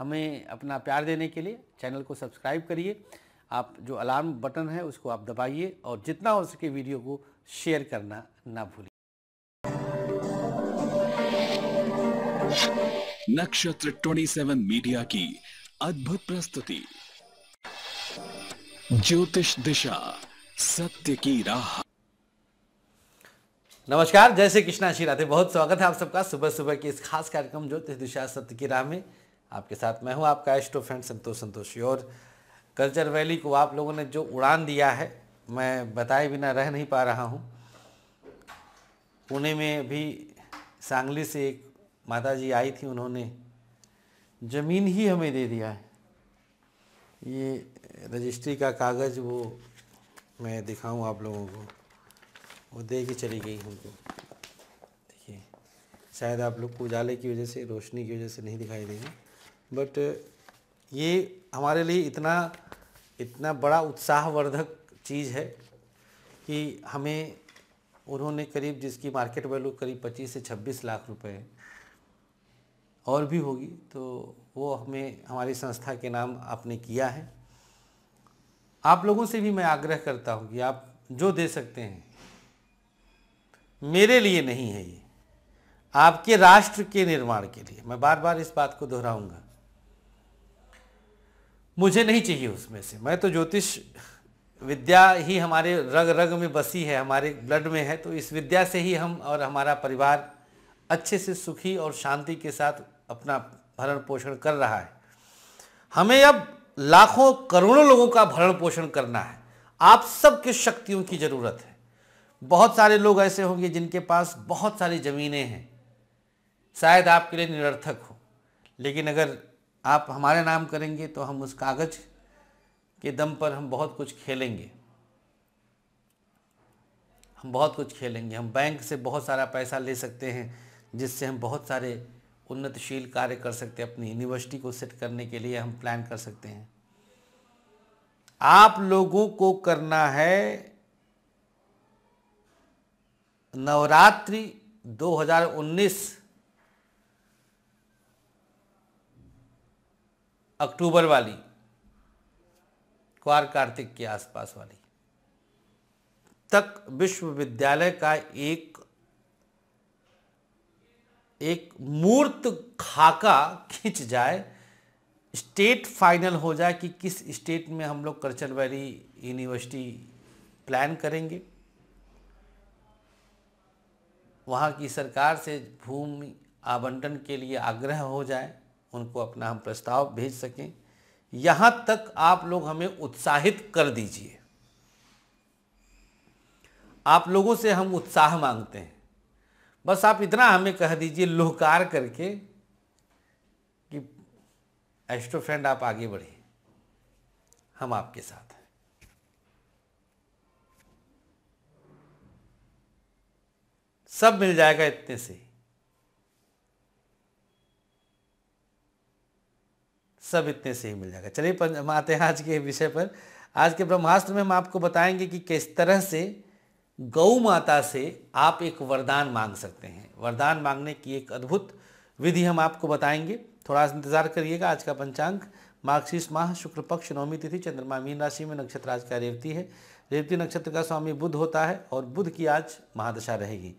हमें अपना प्यार देने के लिए चैनल को सब्सक्राइब करिए आप जो अलार्म बटन है उसको आप दबाइए और जितना हो सके वीडियो को शेयर करना ना भूलिए नक्षत्र 27 मीडिया की अद्भुत प्रस्तुति ज्योतिष दिशा सत्य की राह नमस्कार जय श्री कृष्णा श्री राधे बहुत स्वागत है आप सबका सुबह सुबह के इस खास कार्यक्रम ज्योतिष दिशा सत्य की राह में आपके साथ मैं हूं आपका एस्ट्रो फ्रेंड संतोष संतोषी और कल्चर वैली को आप लोगों ने जो उड़ान दिया है मैं बताए बिना रह नहीं पा रहा हूँ पुणे में भी सांगली से एक माता जी आई थी उन्होंने ज़मीन ही हमें दे दिया है ये रजिस्ट्री का कागज़ वो मैं दिखाऊं आप लोगों को वो दे के चली गई हमको देखिए शायद आप लोग को उजाले की वजह से रोशनी की वजह से नहीं दिखाई देगी बट uh, ये हमारे लिए इतना इतना बड़ा उत्साहवर्धक चीज़ है कि हमें उन्होंने करीब जिसकी मार्केट वैल्यू करीब 25 से 26 लाख रुपए है और भी होगी तो वो हमें हमारी संस्था के नाम आपने किया है आप लोगों से भी मैं आग्रह करता हूँ कि आप जो दे सकते हैं मेरे लिए नहीं है ये आपके राष्ट्र के निर्माण के लिए मैं बार बार इस बात को दोहराऊंगा मुझे नहीं चाहिए उसमें से मैं तो ज्योतिष विद्या ही हमारे रग रग में बसी है हमारे ब्लड में है तो इस विद्या से ही हम और हमारा परिवार अच्छे से सुखी और शांति के साथ अपना भरण पोषण कर रहा है हमें अब लाखों करोड़ों लोगों का भरण पोषण करना है आप सबके शक्तियों की ज़रूरत है बहुत सारे लोग ऐसे होंगे जिनके पास बहुत सारी ज़मीनें हैं शायद आपके लिए निरर्थक हो लेकिन अगर आप हमारे नाम करेंगे तो हम उस कागज के दम पर हम बहुत कुछ खेलेंगे हम बहुत कुछ खेलेंगे हम बैंक से बहुत सारा पैसा ले सकते हैं जिससे हम बहुत सारे उन्नतशील कार्य कर सकते हैं अपनी यूनिवर्सिटी को सेट करने के लिए हम प्लान कर सकते हैं आप लोगों को करना है नवरात्रि 2019 अक्टूबर वाली क्वार कार्तिक के आसपास वाली तक विश्वविद्यालय का एक एक मूर्त खाका खींच जाए स्टेट फाइनल हो जाए कि किस स्टेट में हम लोग करचर वैली यूनिवर्सिटी प्लान करेंगे वहाँ की सरकार से भूमि आवंटन के लिए आग्रह हो जाए उनको अपना हम प्रस्ताव भेज सकें यहां तक आप लोग हमें उत्साहित कर दीजिए आप लोगों से हम उत्साह मांगते हैं बस आप इतना हमें कह दीजिए लोहकार करके कि एस्ट्रो फ्रेंड आप आगे बढ़े हम आपके साथ हैं सब मिल जाएगा इतने से ही सब इतने से ही मिल जाएगा चलिए हम आते हैं आज के विषय पर आज के ब्रह्मास्त्र में हम आपको बताएंगे कि किस तरह से गौ माता से आप एक वरदान मांग सकते हैं वरदान मांगने की एक अद्भुत विधि हम आपको बताएंगे थोड़ा सा इंतजार करिएगा आज का पंचांग मार्क्सीस माह शुक्ल पक्ष नवमी तिथि चंद्रमा मीन राशि में नक्षत्र आज का रेवती है रेवती नक्षत्र का स्वामी बुध होता है और बुध की आज महादशा रहेगी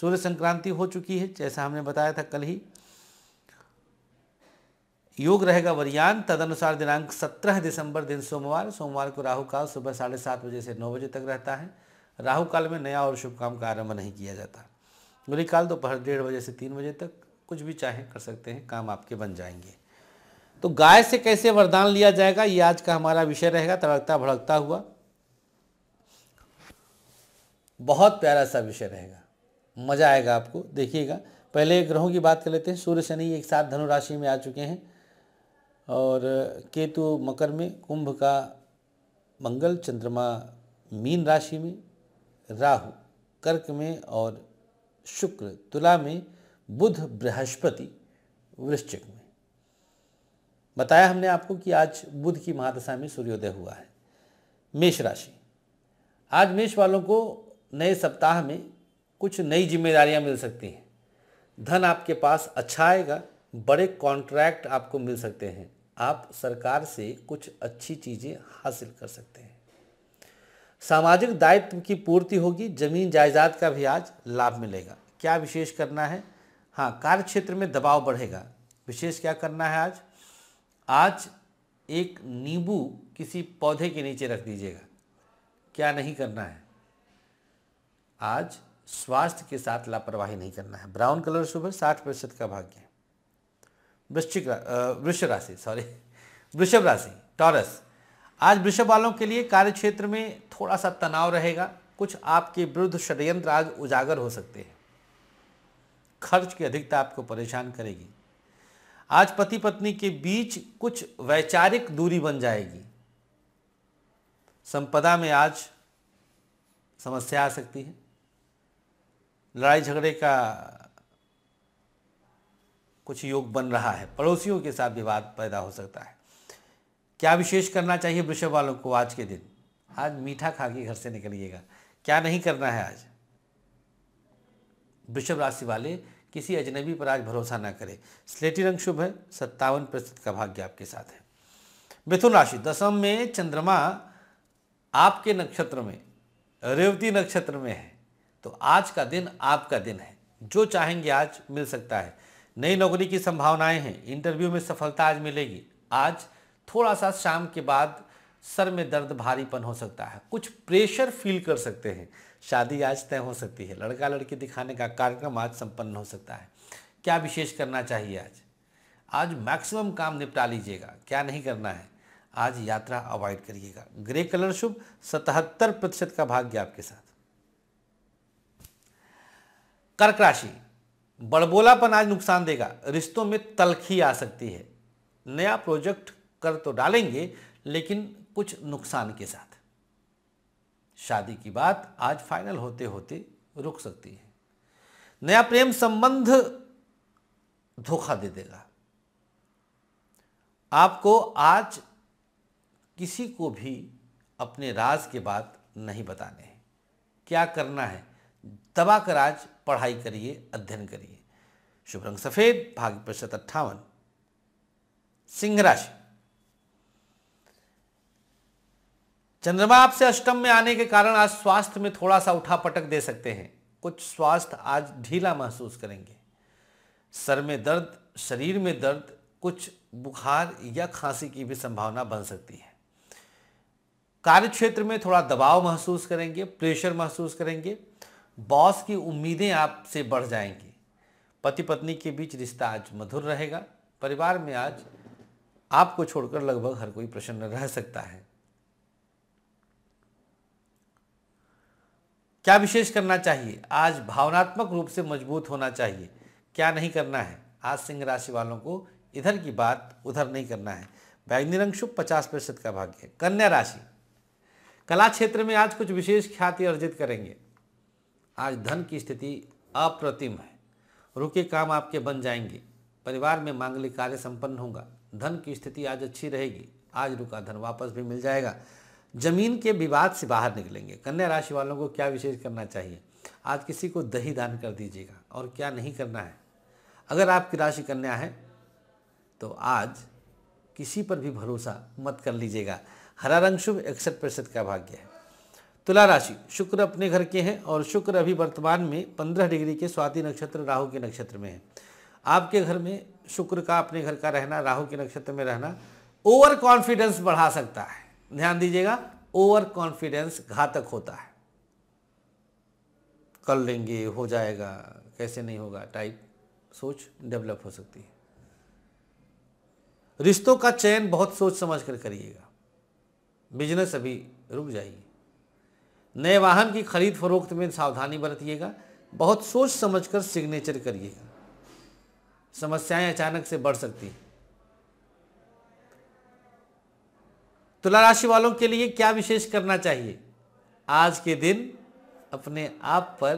सूर्य संक्रांति हो चुकी है जैसा हमने बताया था कल ही योग रहेगा वरियान तदनुसार दिनांक 17 दिसंबर दिन सोमवार सोमवार को राहु काल सुबह साढ़े सात बजे से नौ बजे तक रहता है राहु काल में नया और शुभ काम का आरंभ नहीं किया जाता गुली काल दोपहर डेढ़ बजे से तीन बजे तक कुछ भी चाहें कर सकते हैं काम आपके बन जाएंगे तो गाय से कैसे वरदान लिया जाएगा ये आज का हमारा विषय रहेगा तड़कता भड़कता हुआ बहुत प्यारा सा विषय रहेगा मज़ा आएगा आपको देखिएगा पहले ग्रहों की बात कर लेते हैं सूर्य शनि एक साथ धनु राशि में आ चुके हैं और केतु मकर में कुंभ का मंगल चंद्रमा मीन राशि में राहु कर्क में और शुक्र तुला में बुध बृहस्पति वृश्चिक में बताया हमने आपको कि आज बुध की महादशा में सूर्योदय हुआ है मेष राशि आज मेष वालों को नए सप्ताह में कुछ नई जिम्मेदारियां मिल सकती हैं धन आपके पास अच्छा आएगा बड़े कॉन्ट्रैक्ट आपको मिल सकते हैं आप सरकार से कुछ अच्छी चीज़ें हासिल कर सकते हैं सामाजिक दायित्व की पूर्ति होगी जमीन जायदाद का भी आज लाभ मिलेगा क्या विशेष करना है हाँ कार्य क्षेत्र में दबाव बढ़ेगा विशेष क्या करना है आज आज एक नींबू किसी पौधे के नीचे रख दीजिएगा क्या नहीं करना है आज स्वास्थ्य के साथ लापरवाही नहीं करना है ब्राउन कलर सुबह साठ प्रतिशत का भाग्य है वृश्चिक वृष राशि सॉरी वृषभ राशि टॉरस आज वृषभ वालों के लिए कार्य क्षेत्र में थोड़ा सा तनाव रहेगा कुछ आपके विरुद्ध षडयंत्र आज उजागर हो सकते हैं खर्च की अधिकता आपको परेशान करेगी आज पति पत्नी के बीच कुछ वैचारिक दूरी बन जाएगी संपदा में आज समस्या आ सकती है लड़ाई झगड़े का कुछ योग बन रहा है पड़ोसियों के साथ विवाद पैदा हो सकता है क्या विशेष करना चाहिए वृषभ वालों को आज के दिन आज मीठा खा के घर से निकलिएगा क्या नहीं करना है आज वृषभ राशि वाले किसी अजनबी पर आज भरोसा ना करें स्लेटी रंग शुभ है सत्तावन प्रतिशत का भाग्य आपके साथ है मिथुन राशि दसम में चंद्रमा आपके नक्षत्र में रेवती नक्षत्र में है तो आज का दिन आपका दिन है जो चाहेंगे आज मिल सकता है नई नौकरी की संभावनाएं हैं इंटरव्यू में सफलता आज मिलेगी आज थोड़ा सा शाम के बाद सर में दर्द भारीपन हो सकता है कुछ प्रेशर फील कर सकते हैं शादी आज तय हो सकती है लड़का लड़की दिखाने का कार्यक्रम आज संपन्न हो सकता है क्या विशेष करना चाहिए आज आज मैक्सिमम काम निपटा लीजिएगा क्या नहीं करना है आज यात्रा अवॉइड करिएगा ग्रे कलर शुभ सतहत्तर प्रतिशत का भाग्य आपके साथ कर्क राशि बड़बोलापन आज नुकसान देगा रिश्तों में तलखी आ सकती है नया प्रोजेक्ट कर तो डालेंगे लेकिन कुछ नुकसान के साथ शादी की बात आज फाइनल होते होते रुक सकती है नया प्रेम संबंध धोखा दे देगा आपको आज किसी को भी अपने राज के बाद नहीं बताने हैं क्या करना है दबाकर कर आज पढ़ाई करिए अध्ययन करिए शुभ रंग सफ़ेद भाग्य प्रतिशत अट्ठावन सिंह राशि चंद्रमा आपसे अष्टम में आने के कारण आज स्वास्थ्य में थोड़ा सा उठा पटक दे सकते हैं कुछ स्वास्थ्य आज ढीला महसूस करेंगे सर में दर्द शरीर में दर्द कुछ बुखार या खांसी की भी संभावना बन सकती है कार्य क्षेत्र में थोड़ा दबाव महसूस करेंगे प्रेशर महसूस करेंगे बॉस की उम्मीदें आपसे बढ़ जाएंगी पति पत्नी के बीच रिश्ता आज मधुर रहेगा परिवार में आज आपको छोड़कर लगभग हर कोई प्रसन्न रह सकता है क्या विशेष करना चाहिए आज भावनात्मक रूप से मजबूत होना चाहिए क्या नहीं करना है आज सिंह राशि वालों को इधर की बात उधर नहीं करना है बैगनी रंग शुभ पचास प्रतिशत का भाग्य कन्या राशि कला क्षेत्र में आज कुछ विशेष ख्याति अर्जित करेंगे आज धन की स्थिति अप्रतिम है रुके काम आपके बन जाएंगे परिवार में मांगलिक कार्य संपन्न होगा धन की स्थिति आज अच्छी रहेगी आज रुका धन वापस भी मिल जाएगा जमीन के विवाद से बाहर निकलेंगे कन्या राशि वालों को क्या विशेष करना चाहिए आज किसी को दही दान कर दीजिएगा और क्या नहीं करना है अगर आपकी राशि कन्या है तो आज किसी पर भी भरोसा मत कर लीजिएगा हरा रंग शुभ इकसठ प्रतिशत का भाग्य है तुला राशि शुक्र अपने घर के हैं और शुक्र अभी वर्तमान में पंद्रह डिग्री के स्वाति नक्षत्र राहु के नक्षत्र में है आपके घर में शुक्र का अपने घर का रहना राहु के नक्षत्र में रहना ओवर कॉन्फिडेंस बढ़ा सकता है ध्यान दीजिएगा ओवर कॉन्फिडेंस घातक होता है कर लेंगे हो जाएगा कैसे नहीं होगा टाइप सोच डेवलप हो सकती है रिश्तों का चयन बहुत सोच समझ कर करिएगा बिजनेस अभी रुक जाइए नए वाहन की खरीद फरोख्त में सावधानी बरतिएगा बहुत सोच समझकर सिग्नेचर करिएगा समस्याएं अचानक से बढ़ सकती हैं तुला राशि वालों के लिए क्या विशेष करना चाहिए आज के दिन अपने आप पर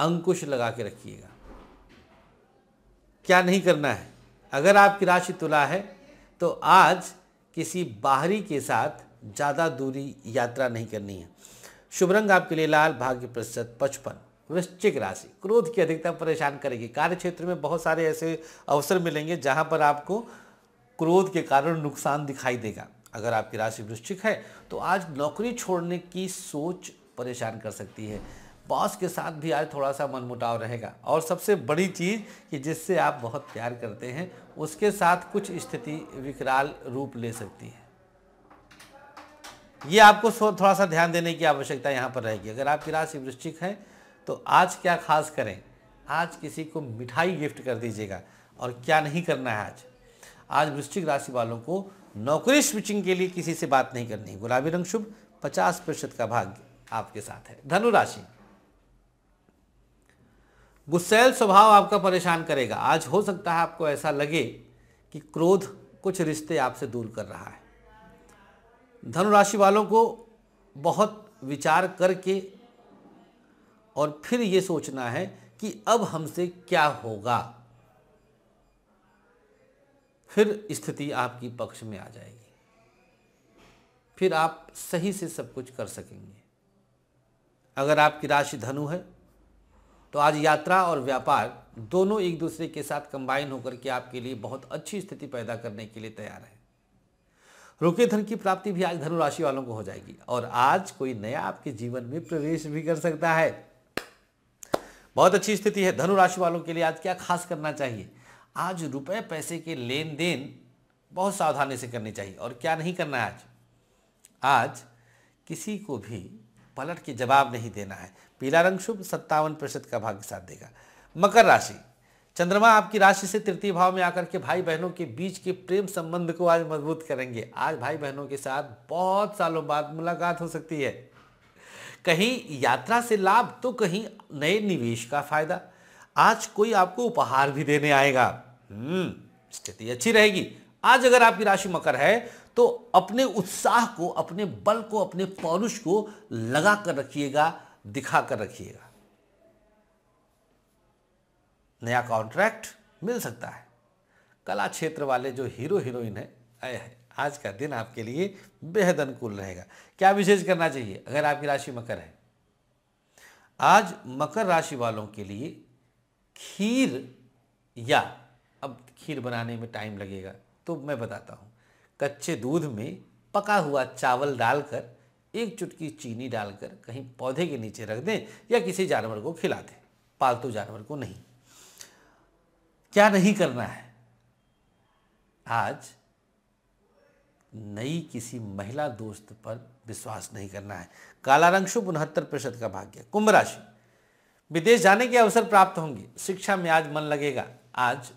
अंकुश लगा के रखिएगा क्या नहीं करना है अगर आपकी राशि तुला है तो आज किसी बाहरी के साथ ज़्यादा दूरी यात्रा नहीं करनी है शुभ रंग आपके लिए लाल भाग्य प्रतिशत पचपन वृश्चिक राशि क्रोध की अधिकता परेशान करेगी कार्य क्षेत्र में बहुत सारे ऐसे अवसर मिलेंगे जहाँ पर आपको क्रोध के कारण नुकसान दिखाई देगा अगर आपकी राशि वृश्चिक है तो आज नौकरी छोड़ने की सोच परेशान कर सकती है बॉस के साथ भी आज थोड़ा सा मनमुटाव रहेगा और सबसे बड़ी चीज़ कि जिससे आप बहुत प्यार करते हैं उसके साथ कुछ स्थिति विकराल रूप ले सकती है ये आपको थोड़ा सा ध्यान देने की आवश्यकता यहाँ पर रहेगी अगर आपकी राशि वृश्चिक है तो आज क्या खास करें आज किसी को मिठाई गिफ्ट कर दीजिएगा और क्या नहीं करना है आज आज वृश्चिक राशि वालों को नौकरी स्विचिंग के लिए किसी से बात नहीं करनी गुलाबी रंग शुभ पचास प्रतिशत का भाग्य आपके साथ है धनु राशि गुस्सैल स्वभाव आपका परेशान करेगा आज हो सकता है आपको ऐसा लगे कि क्रोध कुछ रिश्ते आपसे दूर कर रहा है धनु राशि वालों को बहुत विचार करके और फिर ये सोचना है कि अब हमसे क्या होगा फिर स्थिति आपकी पक्ष में आ जाएगी फिर आप सही से सब कुछ कर सकेंगे अगर आपकी राशि धनु है तो आज यात्रा और व्यापार दोनों एक दूसरे के साथ कंबाइन होकर के आपके लिए बहुत अच्छी स्थिति पैदा करने के लिए तैयार है रुके धन की प्राप्ति भी आज धनुराशि वालों को हो जाएगी और आज कोई नया आपके जीवन में प्रवेश भी कर सकता है बहुत अच्छी स्थिति है धनुराशि वालों के लिए आज क्या खास करना चाहिए आज रुपए पैसे के लेन देन बहुत सावधानी से करनी चाहिए और क्या नहीं करना है आज आज किसी को भी पलट के जवाब नहीं देना है पीला रंग शुभ सत्तावन प्रतिशत का भाग्य साथ देगा मकर राशि चंद्रमा आपकी राशि से तृतीय भाव में आकर के भाई बहनों के बीच के प्रेम संबंध को आज मजबूत करेंगे आज भाई बहनों के साथ बहुत सालों बाद मुलाकात हो सकती है कहीं यात्रा से लाभ तो कहीं नए निवेश का फायदा आज कोई आपको उपहार भी देने आएगा हम्म, स्थिति अच्छी रहेगी आज अगर आपकी राशि मकर है तो अपने उत्साह को अपने बल को अपने पौरुष को लगा कर रखिएगा दिखा कर रखिएगा नया कॉन्ट्रैक्ट मिल सकता है कला क्षेत्र वाले जो हीरो हीरोइन है आए हैं आज का दिन आपके लिए बेहद अनुकूल रहेगा क्या विशेष करना चाहिए अगर आपकी राशि मकर है आज मकर राशि वालों के लिए खीर या अब खीर बनाने में टाइम लगेगा तो मैं बताता हूँ कच्चे दूध में पका हुआ चावल डालकर एक चुटकी चीनी डालकर कहीं पौधे के नीचे रख दें या किसी जानवर को खिला दें पालतू जानवर को नहीं क्या नहीं करना है आज नई किसी महिला दोस्त पर विश्वास नहीं करना है काला रंग शुभ उनहत्तर प्रतिशत का भाग्य कुंभ राशि विदेश जाने के अवसर प्राप्त होंगे शिक्षा में आज मन लगेगा आज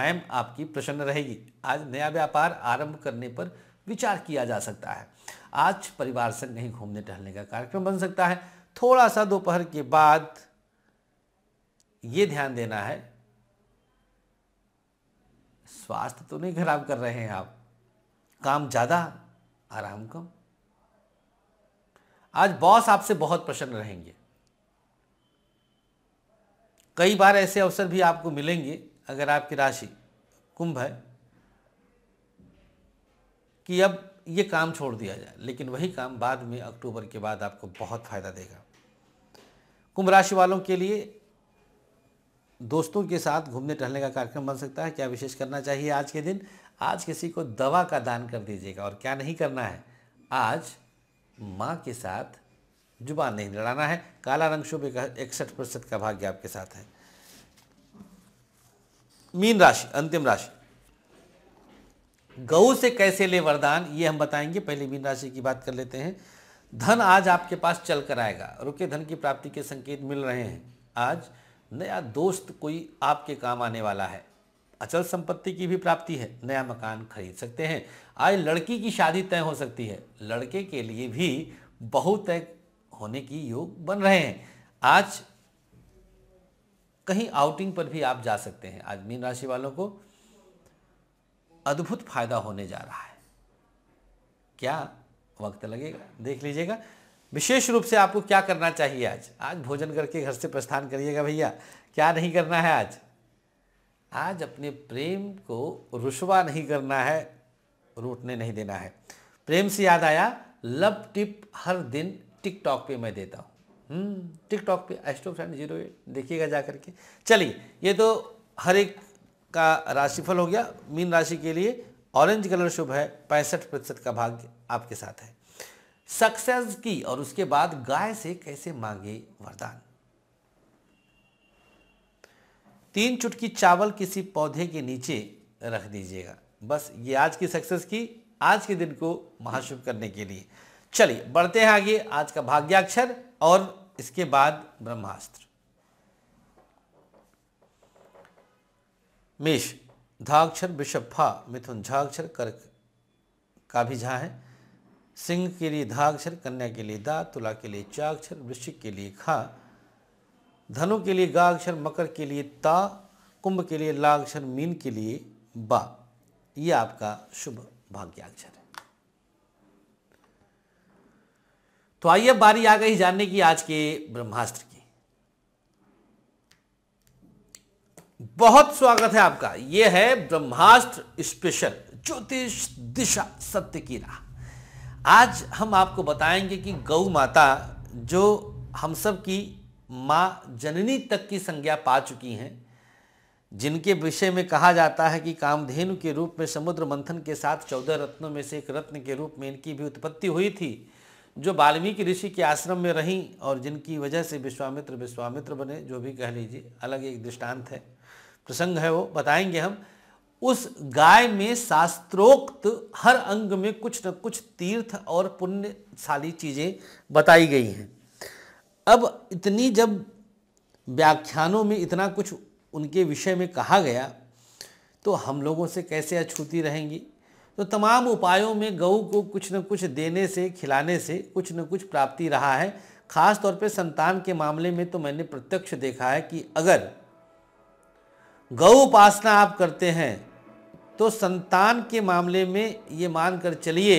मैम आपकी प्रसन्न रहेगी आज नया व्यापार आरंभ करने पर विचार किया जा सकता है आज परिवार संग कहीं घूमने टहलने का कार्यक्रम बन सकता है थोड़ा सा दोपहर के बाद ये ध्यान देना है स्वास्थ्य तो नहीं खराब कर रहे हैं आप काम ज़्यादा आराम कम आज बॉस आपसे बहुत प्रसन्न रहेंगे कई बार ऐसे अवसर भी आपको मिलेंगे अगर आपकी राशि कुंभ है कि अब ये काम छोड़ दिया जाए लेकिन वही काम बाद में अक्टूबर के बाद आपको बहुत फ़ायदा देगा कुंभ राशि वालों के लिए दोस्तों के साथ घूमने टहलने का कार्यक्रम बन सकता है क्या विशेष करना चाहिए आज के दिन आज किसी को दवा का दान कर दीजिएगा और क्या नहीं करना है आज माँ के साथ जुबान नहीं लड़ाना है काला रंग शुभ इकसठ प्रतिशत का भाग्य आपके साथ है मीन राशि अंतिम राशि गऊ से कैसे ले वरदान ये हम बताएंगे पहले मीन राशि की बात कर लेते हैं धन आज आपके पास चल कर आएगा रुके धन की प्राप्ति के संकेत मिल रहे हैं आज नया दोस्त कोई आपके काम आने वाला है अचल संपत्ति की भी प्राप्ति है नया मकान खरीद सकते हैं आज लड़की की शादी तय हो सकती है लड़के के लिए भी बहुत तय होने की योग बन रहे हैं आज कहीं आउटिंग पर भी आप जा सकते हैं आज मीन राशि वालों को अद्भुत फायदा होने जा रहा है क्या वक्त लगेगा देख लीजिएगा विशेष रूप से आपको क्या करना चाहिए आज आज भोजन करके घर से प्रस्थान करिएगा भैया क्या नहीं करना है आज आज अपने प्रेम को रुसवा नहीं करना है रूटने नहीं देना है प्रेम से याद आया लव टिप हर दिन टिकटॉक पे मैं देता हूँ हम्म, टिकटॉक पे एस्ट्रो फ्रेंड जीरो एट देखिएगा जा करके चलिए ये तो हर एक का राशिफल हो गया मीन राशि के लिए ऑरेंज कलर शुभ है पैंसठ प्रतिशत का भाग्य आपके साथ है सक्सेस की और उसके बाद गाय से कैसे मांगे वरदान तीन चुटकी चावल किसी पौधे के नीचे रख दीजिएगा बस ये आज की सक्सेस की आज के दिन को महाशुभ करने के लिए चलिए बढ़ते हैं आगे आज का भाग्याक्षर और इसके बाद ब्रह्मास्त्र मेष धाक्षर विषभ मिथुन झाक्षर कर्क का भी झा है सिंह के लिए धाक्षर कन्या के लिए दा तुला के लिए चाक्षर वृश्चिक के लिए खा धनु के लिए गाक्षर मकर के लिए ता कुंभ के लिए लाक्षर मीन के लिए बा ये आपका शुभ भाग्याक्षर है तो आइए बारी आ गई जानने की आज के ब्रह्मास्त्र की बहुत स्वागत है आपका यह है ब्रह्मास्त्र स्पेशल ज्योतिष दिशा सत्य की राह आज हम आपको बताएंगे कि गौ माता जो हम सब की माँ जननी तक की संज्ञा पा चुकी हैं जिनके विषय में कहा जाता है कि कामधेनु के रूप में समुद्र मंथन के साथ चौदह रत्नों में से एक रत्न के रूप में इनकी भी उत्पत्ति हुई थी जो वाल्मीकि ऋषि के आश्रम में रहीं और जिनकी वजह से विश्वामित्र विश्वामित्र बने जो भी कह लीजिए अलग एक दृष्टांत है प्रसंग है वो बताएंगे हम उस गाय में शास्त्रोक्त हर अंग में कुछ न कुछ तीर्थ और पुण्यशाली चीज़ें बताई गई हैं अब इतनी जब व्याख्यानों में इतना कुछ उनके विषय में कहा गया तो हम लोगों से कैसे अछूती रहेंगी तो तमाम उपायों में गऊ को कुछ न कुछ देने से खिलाने से कुछ न कुछ प्राप्ति रहा है खास तौर पे संतान के मामले में तो मैंने प्रत्यक्ष देखा है कि अगर गऊ उपासना आप करते हैं तो संतान के मामले में ये मानकर चलिए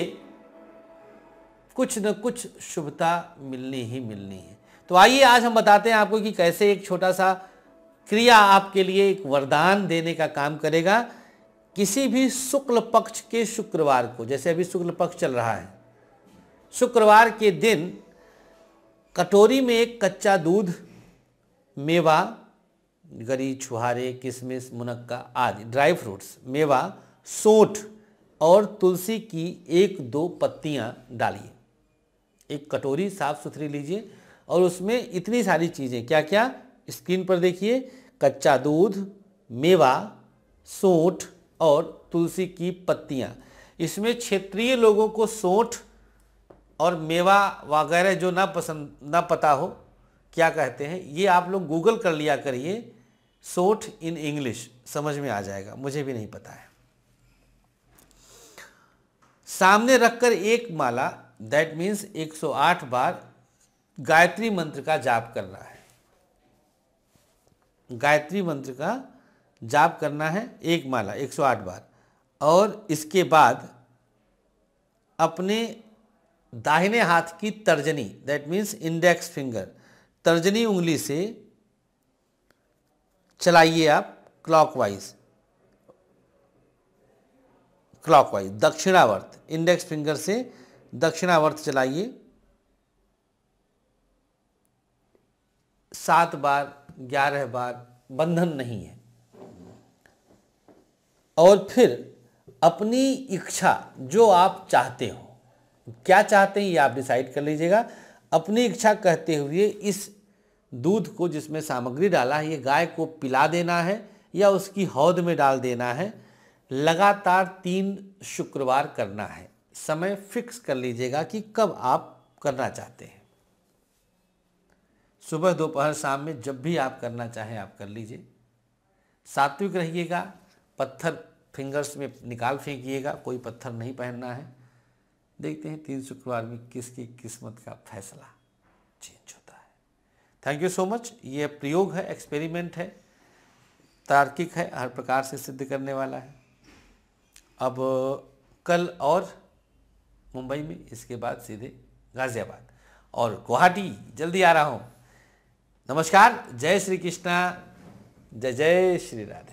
कुछ न कुछ शुभता मिलनी ही मिलनी है तो आइए आज हम बताते हैं आपको कि कैसे एक छोटा सा क्रिया आपके लिए एक वरदान देने का काम करेगा किसी भी शुक्ल पक्ष के शुक्रवार को जैसे अभी शुक्ल पक्ष चल रहा है शुक्रवार के दिन कटोरी में एक कच्चा दूध मेवा गरी छुहारे किशमिश मुनक्का आदि ड्राई फ्रूट्स मेवा सोठ और तुलसी की एक दो पत्तियां डालिए एक कटोरी साफ सुथरी लीजिए और उसमें इतनी सारी चीज़ें क्या क्या स्क्रीन पर देखिए कच्चा दूध मेवा सोठ और तुलसी की पत्तियाँ इसमें क्षेत्रीय लोगों को सोठ और मेवा वगैरह जो ना पसंद ना पता हो क्या कहते हैं ये आप लोग गूगल कर लिया करिए सोट इन इंग्लिश समझ में आ जाएगा मुझे भी नहीं पता है सामने रखकर एक माला दैट मीन्स 108 बार गायत्री मंत्र का जाप करना है गायत्री मंत्र का जाप करना है एक माला 108 बार और इसके बाद अपने दाहिने हाथ की तर्जनी दैट मीन्स इंडेक्स फिंगर तर्जनी उंगली से चलाइए आप क्लॉकवाइज क्लॉकवाइज दक्षिणावर्त इंडेक्स फिंगर से दक्षिणावर्त चलाइए सात बार ग्यारह बार बंधन नहीं है और फिर अपनी इच्छा जो आप चाहते हो क्या चाहते हैं ये आप डिसाइड कर लीजिएगा अपनी इच्छा कहते हुए इस दूध को जिसमें सामग्री डाला है ये गाय को पिला देना है या उसकी हौद में डाल देना है लगातार तीन शुक्रवार करना है समय फिक्स कर लीजिएगा कि कब आप करना चाहते हैं सुबह दोपहर शाम में जब भी आप करना चाहें आप कर लीजिए सात्विक रहिएगा पत्थर फिंगर्स में निकाल फेंकिएगा कोई पत्थर नहीं पहनना है देखते हैं तीन शुक्रवार में किसकी किस्मत का फैसला चेंज हो थैंक यू सो मच ये प्रयोग है एक्सपेरिमेंट है तार्किक है हर प्रकार से सिद्ध करने वाला है अब कल और मुंबई में इसके बाद सीधे गाज़ियाबाद और गुवाहाटी जल्दी आ रहा हूँ नमस्कार जय श्री कृष्णा जय जय श्री राधे